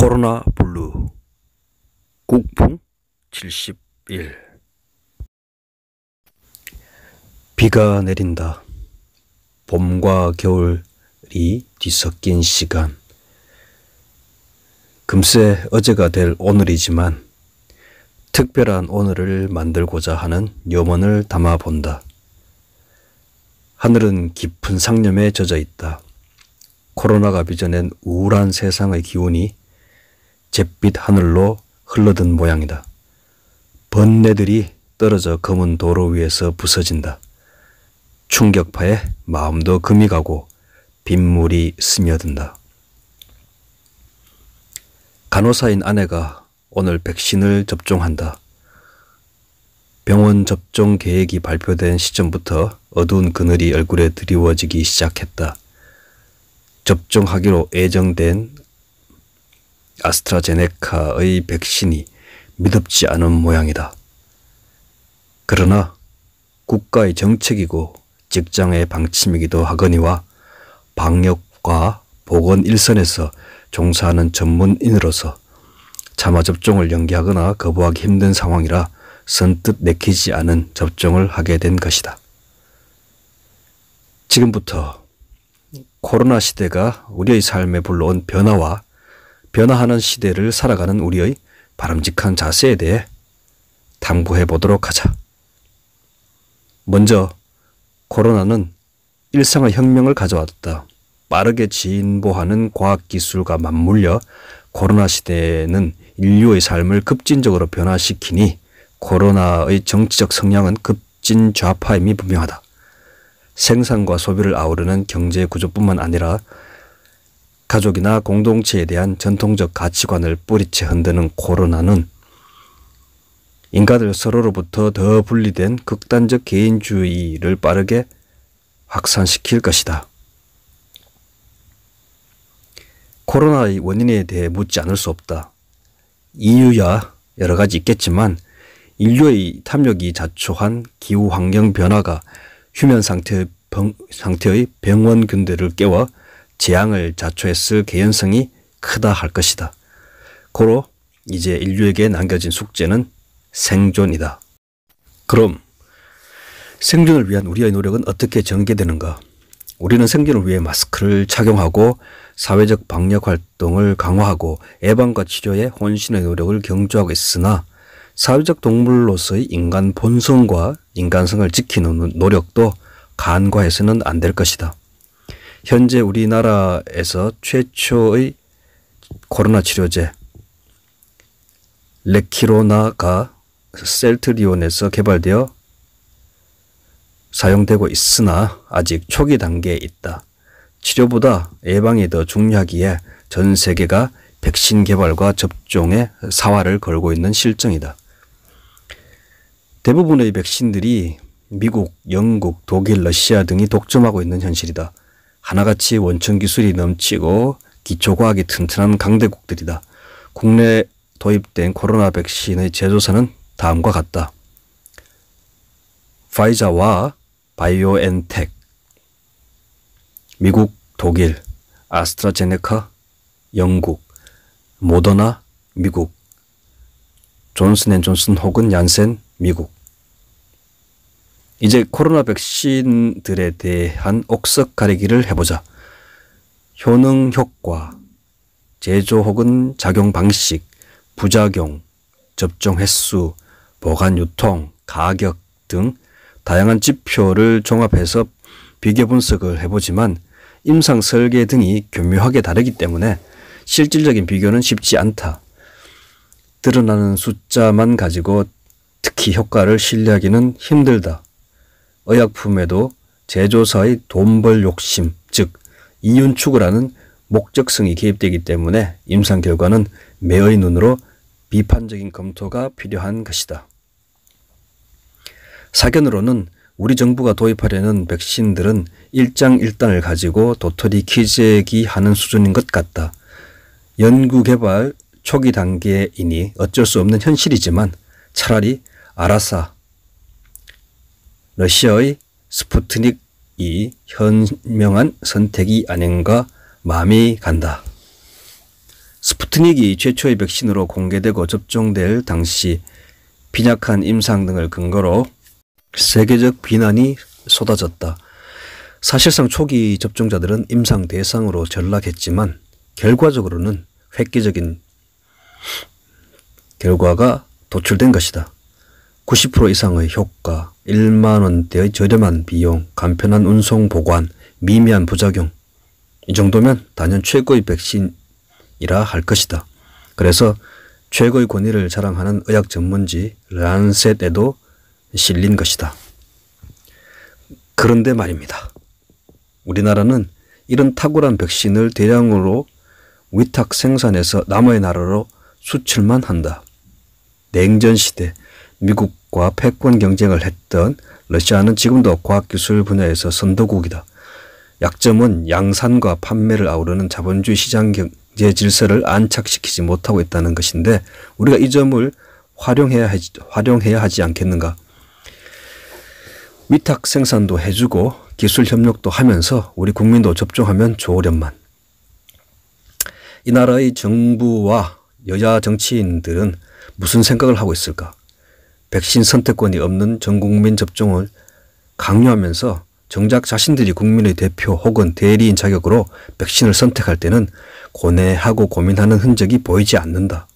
코로나 블루 국풍 71 비가 내린다. 봄과 겨울이 뒤섞인 시간. 금세 어제가 될 오늘이지만 특별한 오늘을 만들고자 하는 염원을 담아본다. 하늘은 깊은 상념에 젖어 있다. 코로나가 빚어낸 우울한 세상의 기운이 잿빛 하늘로 흘러든 모양이다. 번뇌들이 떨어져 검은 도로 위에서 부서진다. 충격파에 마음도 금이 가고 빗물이 스며든다. 간호사인 아내가 오늘 백신을 접종한다. 병원 접종 계획이 발표된 시점부터 어두운 그늘이 얼굴에 드리워지기 시작했다. 접종하기로 예정된 아스트라제네카의 백신이 믿음지 않은 모양이다. 그러나 국가의 정책이고 직장의 방침이기도 하거니와 방역과 보건 일선에서 종사하는 전문인으로서 자마 접종을 연기하거나 거부하기 힘든 상황이라 선뜻 내키지 않은 접종을 하게 된 것이다. 지금부터 코로나 시대가 우리의 삶에 불러온 변화와 변화하는 시대를 살아가는 우리의 바람직한 자세에 대해 당부해 보도록 하자. 먼저 코로나는 일상의 혁명을 가져왔다. 빠르게 진보하는 과학기술과 맞물려 코로나 시대에는 인류의 삶을 급진적으로 변화시키니 코로나의 정치적 성향은 급진 좌파임이 분명하다. 생산과 소비를 아우르는 경제 구조뿐만 아니라 가족이나 공동체에 대한 전통적 가치관을 뿌리채 흔드는 코로나는 인간들 서로로부터 더 분리된 극단적 개인주의를 빠르게 확산시킬 것이다. 코로나의 원인에 대해 묻지 않을 수 없다. 이유야 여러 가지 있겠지만 인류의 탐욕이 자초한 기후 환경 변화가 휴면 상태의, 병, 상태의 병원 근대를 깨워 재앙을 자초했을 개연성이 크다 할 것이다. 고로 이제 인류에게 남겨진 숙제는 생존이다. 그럼 생존을 위한 우리의 노력은 어떻게 전개되는가? 우리는 생존을 위해 마스크를 착용하고 사회적 방역 활동을 강화하고 예방과 치료에 혼신의 노력을 경주하고 있으나 사회적 동물로서의 인간 본성과 인간성을 지키는 노력도 간과해서는 안 될 것이다. 현재 우리나라에서 최초의 코로나 치료제 레키로나가 셀트리온에서 개발되어 사용되고 있으나 아직 초기 단계에 있다. 치료보다 예방이 더 중요하기에 전 세계가 백신 개발과 접종에 사활을 걸고 있는 실정이다. 대부분의 백신들이 미국, 영국, 독일, 러시아 등이 독점하고 있는 현실이다. 하나같이 원천 기술이 넘치고 기초과학이 튼튼한 강대국들이다. 국내 도입된 코로나 백신의 제조사는 다음과 같다. 파이자와 바이오엔텍, 미국, 독일, 아스트라제네카, 영국, 모더나, 미국, 존슨앤존슨 혹은 얀센, 미국, 이제 코로나 백신들에 대한 옥석 가리기를 해보자. 효능 효과, 제조 혹은 작용 방식, 부작용, 접종 횟수, 보관 유통, 가격 등 다양한 지표를 종합해서 비교 분석을 해보지만 임상 설계 등이 교묘하게 다르기 때문에 실질적인 비교는 쉽지 않다. 드러나는 숫자만 가지고 특히 효과를 신뢰하기는 힘들다. 의약품에도 제조사의 돈벌 욕심, 즉 이윤축을 라는 목적성이 개입되기 때문에 임상 결과는 매의 눈으로 비판적인 검토가 필요한 것이다. 사견으로는 우리 정부가 도입하려는 백신들은 일장일단을 가지고 도토리 키재기 하는 수준인 것 같다. 연구개발 초기 단계이니 어쩔 수 없는 현실이지만 차라리 아라사 러시아의 스푸트닉이 현명한 선택이 아닌가 마음이 간다. 스푸트닉이 최초의 백신으로 공개되고 접종될 당시 빈약한 임상 등을 근거로 세계적 비난이 쏟아졌다. 사실상 초기 접종자들은 임상 대상으로 전락했지만 결과적으로는 획기적인 결과가 도출된 것이다. 90% 이상의 효과, 1만원대의 저렴한 비용, 간편한 운송 보관, 미미한 부작용. 이 정도면 단연 최고의 백신이라 할 것이다. 그래서 최고의 권위를 자랑하는 의학 전문지 란셋에도 실린 것이다. 그런데 말입니다. 우리나라는 이런 탁월한 백신을 대량으로 위탁 생산해서 남의 나라로 수출만 한다. 냉전 시대 미국 과 패권 경쟁을 했던 러시아는 지금도 과학기술 분야에서 선도국이다. 약점은 양산과 판매를 아우르는 자본주의 시장 경제 질서를 안착시키지 못하고 있다는 것인데 우리가 이 점을 활용해야 하지, 활용해야 하지 않겠는가. 위탁 생산도 해주고 기술 협력도 하면서 우리 국민도 접종하면 좋으련만. 이 나라의 정부와 여야 정치인들은 무슨 생각을 하고 있을까? 백신 선택권이 없는 전 국민 접종을 강요하면서 정작 자신들이 국민의 대표 혹은 대리인 자격으로 백신을 선택할 때는 고뇌하고 고민하는 흔적이 보이지 않는다.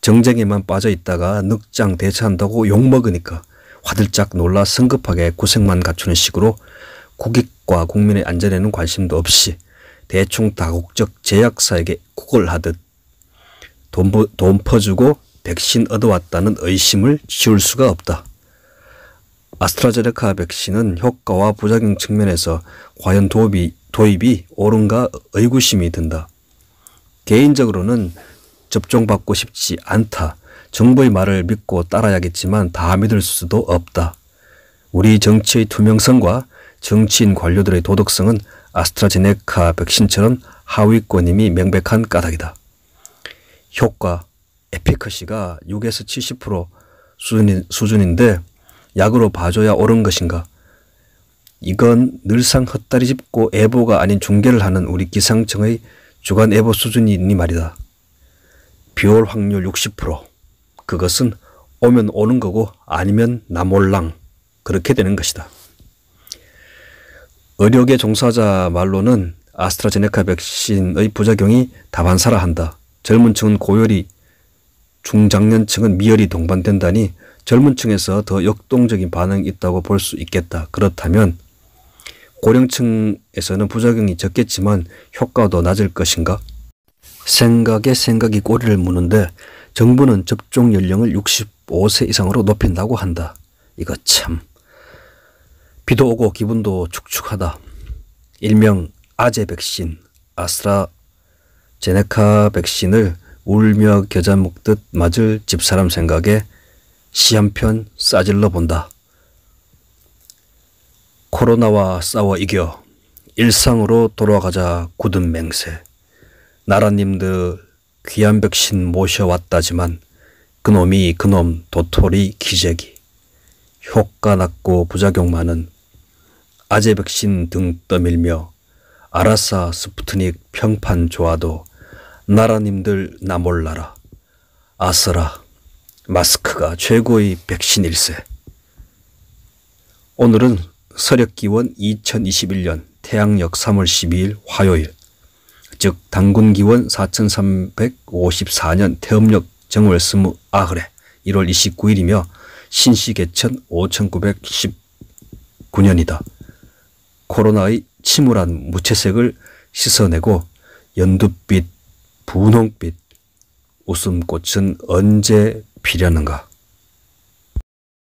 정쟁에만 빠져 있다가 늑장 대처한다고 욕먹으니까 화들짝 놀라 성급하게 고생만 갖추는 식으로 국익과 국민의 안전에는 관심도 없이 대충 다국적 제약사에게 구걸하듯 돈, 돈 퍼주고 백신 얻어왔다는 의심을 지울 수가 없다. 아스트라제네카 백신은 효과와 부작용 측면에서 과연 도입이, 도입이 옳은가 의구심이 든다. 개인적으로는 접종받고 싶지 않다. 정부의 말을 믿고 따라야겠지만 다 믿을 수도 없다. 우리 정치의 투명성과 정치인 관료들의 도덕성은 아스트라제네카 백신처럼 하위권임이 명백한 까닭이다. 효과, 에피커시가 6에서 70% 수준인, 수준인데 약으로 봐줘야 옳은 것인가? 이건 늘상 헛다리 짚고 애보가 아닌 중계를 하는 우리 기상청의 주간 애보 수준이니 말이다. 비올 확률 60% 그것은 오면 오는 거고 아니면 나몰랑 그렇게 되는 것이다. 의료계 종사자 말로는 아스트라제네카 백신의 부작용이 다반사라 한다. 젊은 층은 고열이 중장년층은 미열이 동반된다니 젊은 층에서 더 역동적인 반응이 있다고 볼 수 있겠다. 그렇다면 고령층에서는 부작용이 적겠지만 효과도 낮을 것인가? 생각에 생각이 꼬리를 무는데 정부는 접종 연령을 65세 이상으로 높인다고 한다. 이거 참. 비도 오고 기분도 축축하다. 일명 아재 백신, 아스트라제네카 백신을 울며 겨자 먹듯 맞을 집사람 생각에 시 한편 싸질러 본다. 코로나와 싸워 이겨 일상으로 돌아가자 굳은 맹세. 나라님들 귀한 백신 모셔왔다지만 그놈이 그놈 도토리 기재기. 효과 낮고 부작용 많은 아재 백신 등 떠밀며 아라사 스푸트닉 평판 좋아도 나라님들 나 몰라라. 아서라. 마스크가 최고의 백신일세. 오늘은 서력기원 2021년 태양력 3월 12일 화요일, 즉 당군기원 4354년 태음력 정월스무 아흐레 1월 29일이며 신시 개천 5919년이다. 코로나의 침울한 무채색을 씻어내고 연두빛 분홍빛 웃음꽃은 언제 피려는가?